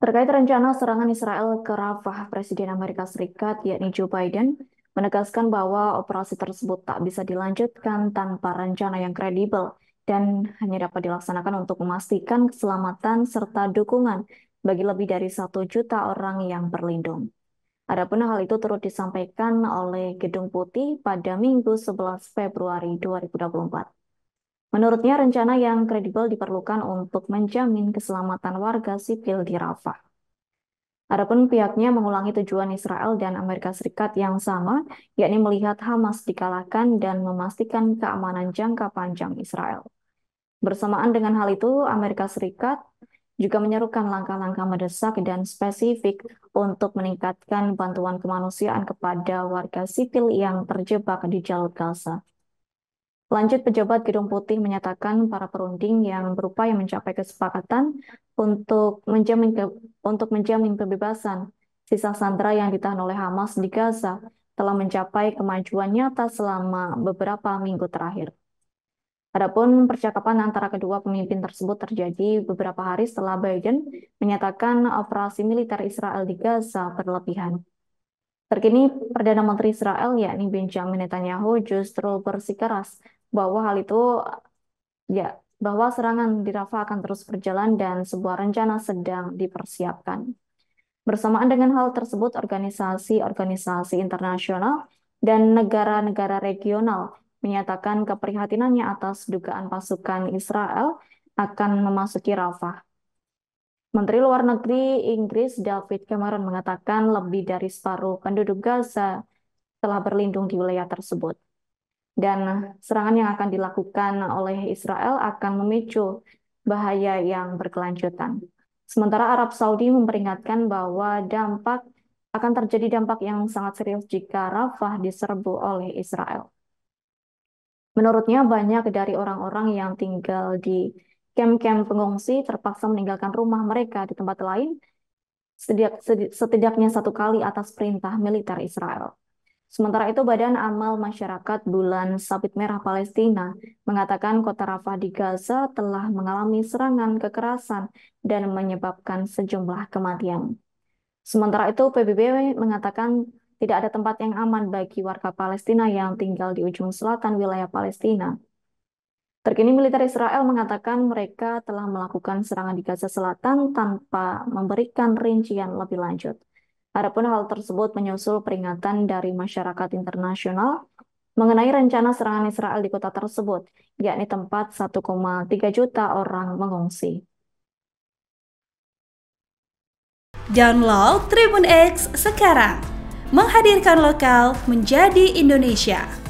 Terkait rencana serangan Israel ke Rafah, Presiden Amerika Serikat yakni Joe Biden menegaskan bahwa operasi tersebut tak bisa dilanjutkan tanpa rencana yang kredibel dan hanya dapat dilaksanakan untuk memastikan keselamatan serta dukungan bagi lebih dari satu juta orang yang berlindung. Adapun hal itu turut disampaikan oleh Gedung Putih pada Minggu 11 Februari 2024. Menurutnya, rencana yang kredibel diperlukan untuk menjamin keselamatan warga sipil di Rafah. Adapun pihaknya mengulangi tujuan Israel dan Amerika Serikat yang sama, yakni melihat Hamas dikalahkan dan memastikan keamanan jangka panjang Israel. Bersamaan dengan hal itu, Amerika Serikat juga menyerukan langkah-langkah mendesak dan spesifik untuk meningkatkan bantuan kemanusiaan kepada warga sipil yang terjebak di jalur Gaza. Lanjut, pejabat Gedung Putih menyatakan para perunding yang berupaya mencapai kesepakatan untuk menjamin ke, untuk menjamin kebebasan sisa sandera yang ditahan oleh Hamas di Gaza telah mencapai kemajuan nyata selama beberapa minggu terakhir. Adapun percakapan antara kedua pemimpin tersebut terjadi beberapa hari setelah Biden menyatakan operasi militer Israel di Gaza berlebihan. Terkini, Perdana Menteri Israel yakni Benjamin Netanyahu justru bersikeras bahwa hal itu ya bahwa serangan di Rafa akan terus berjalan dan sebuah rencana sedang dipersiapkan. Bersamaan dengan hal tersebut, organisasi-organisasi internasional dan negara-negara regional menyatakan keprihatinannya atas dugaan pasukan Israel akan memasuki Rafah. Menteri Luar Negeri Inggris David Cameron mengatakan lebih dari separuh penduduk Gaza telah berlindung di wilayah tersebut. Dan serangan yang akan dilakukan oleh Israel akan memicu bahaya yang berkelanjutan. Sementara Arab Saudi memperingatkan bahwa dampak akan terjadi dampak yang sangat serius jika Rafah diserbu oleh Israel. Menurutnya banyak dari orang-orang yang tinggal di kem-kem pengungsi terpaksa meninggalkan rumah mereka di tempat lain setidaknya satu kali atas perintah militer Israel. Sementara itu, Badan Amal Masyarakat Bulan Sabit Merah Palestina mengatakan kota Rafah di Gaza telah mengalami serangan kekerasan dan menyebabkan sejumlah kematian. Sementara itu, PBB mengatakan tidak ada tempat yang aman bagi warga Palestina yang tinggal di ujung selatan wilayah Palestina. Terkini militer Israel mengatakan mereka telah melakukan serangan di Gaza Selatan tanpa memberikan rincian lebih lanjut. Adapun hal tersebut menyusul peringatan dari masyarakat internasional mengenai rencana serangan Israel di kota tersebut, yakni tempat 1,3 juta orang mengungsi. Download Tribun X sekarang, menghadirkan lokal menjadi Indonesia.